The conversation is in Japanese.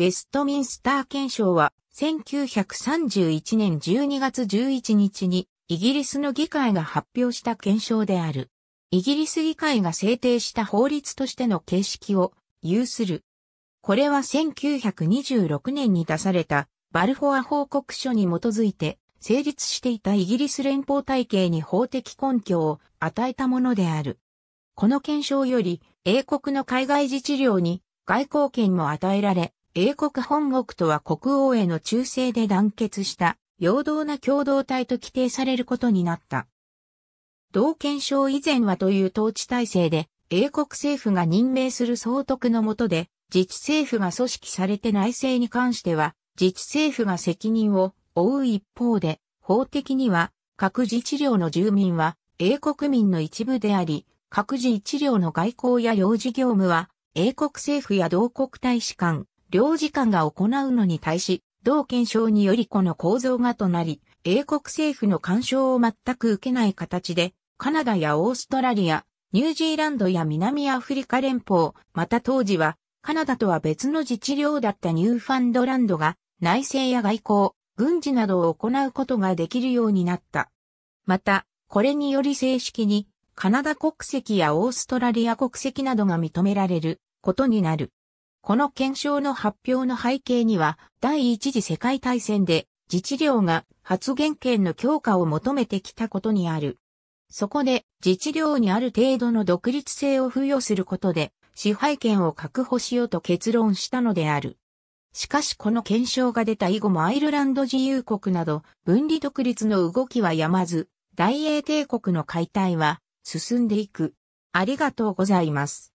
ウェストミンスター憲章は、1931年12月11日に、イギリスの議会が発表した憲章である。イギリス議会が制定した法律としての形式を有する。これは1926年に出されたバルフォア報告書に基づいて成立していたイギリス連邦体系に法的根拠を与えたものである。この憲章より英国の海外自治領に外交権も与えられ、英国本国とは国王への忠誠で団結した陽動な共同体と規定されることになった。同憲章以前はという統治体制で、英国政府が任命する総督の下で、自治政府が組織されて内政に関しては、自治政府が責任を負う一方で、法的には、各自治領の住民は、英国民の一部であり、各自治領の外交や領事業務は、英国政府や同国大使館、領事館が行うのに対し、同憲章によりこの構造がとなり、英国政府の干渉を全く受けない形で、カナダやオーストラリア、ニュージーランドや南アフリカ連邦、また当時は、カナダとは別の自治領だったニューファンドランドが、内政や外交、軍事などを行うことができるようになった。また、これにより正式に、カナダ国籍やオーストラリア国籍などが認められることになる。この検証の発表の背景には、第一次世界大戦で自治領が発言権の強化を求めてきたことにある。そこで自治領にある程度の独立性を付与することで支配権を確保しようと結論したのである。しかしこの検証が出た以後もアイルランド自由国など分離独立の動きはやまず、大英帝国の解体は進んでいく。ありがとうございます。